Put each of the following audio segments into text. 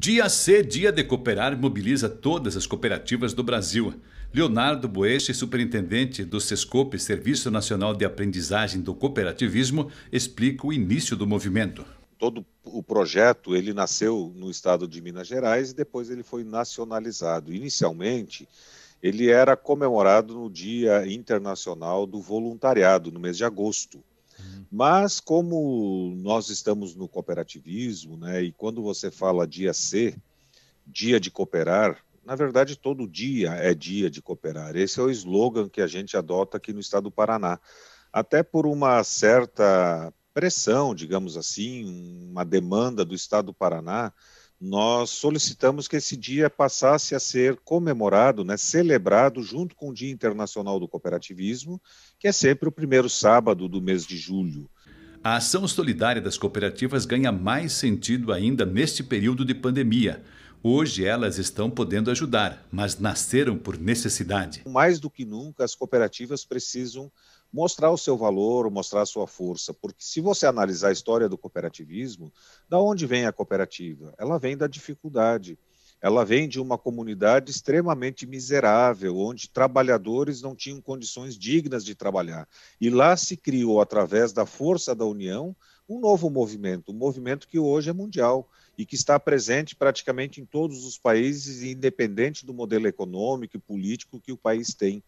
Dia C, Dia de Cooperar, mobiliza todas as cooperativas do Brasil. Leonardo Boeste, superintendente do SESCOP, Serviço Nacional de Aprendizagem do Cooperativismo, explica o início do movimento. Todo o projeto ele nasceu no estado de Minas Gerais e depois ele foi nacionalizado. Inicialmente, ele era comemorado no Dia Internacional do Voluntariado, no mês de agosto. Mas como nós estamos no cooperativismo, né, e quando você fala dia C, dia de cooperar, na verdade todo dia é dia de cooperar. Esse é o slogan que a gente adota aqui no estado do Paraná. Até por uma certa pressão, digamos assim, uma demanda do estado do Paraná nós solicitamos que esse dia passasse a ser comemorado, né, celebrado junto com o Dia Internacional do Cooperativismo, que é sempre o primeiro sábado do mês de julho. A ação solidária das cooperativas ganha mais sentido ainda neste período de pandemia Hoje elas estão podendo ajudar, mas nasceram por necessidade. Mais do que nunca, as cooperativas precisam mostrar o seu valor, mostrar a sua força, porque se você analisar a história do cooperativismo, da onde vem a cooperativa? Ela vem da dificuldade. Ela vem de uma comunidade extremamente miserável, onde trabalhadores não tinham condições dignas de trabalhar. E lá se criou, através da força da união, um novo movimento, um movimento que hoje é mundial e que está presente praticamente em todos os países, independente do modelo econômico e político que o país tem.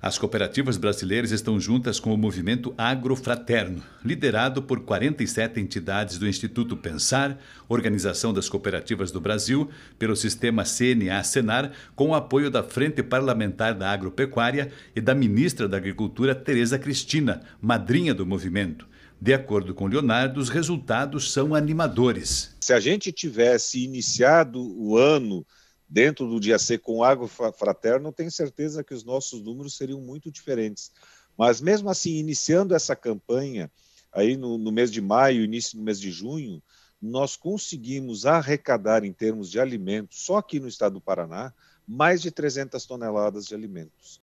As cooperativas brasileiras estão juntas com o movimento Agrofraterno, liderado por 47 entidades do Instituto Pensar, Organização das Cooperativas do Brasil, pelo sistema CNA-Senar, com o apoio da Frente Parlamentar da Agropecuária e da ministra da Agricultura, Tereza Cristina, madrinha do movimento. De acordo com Leonardo, os resultados são animadores. Se a gente tivesse iniciado o ano dentro do dia C com água fraterna, tenho certeza que os nossos números seriam muito diferentes. Mas mesmo assim, iniciando essa campanha aí no, no mês de maio, início do mês de junho, nós conseguimos arrecadar em termos de alimentos, só aqui no estado do Paraná, mais de 300 toneladas de alimentos.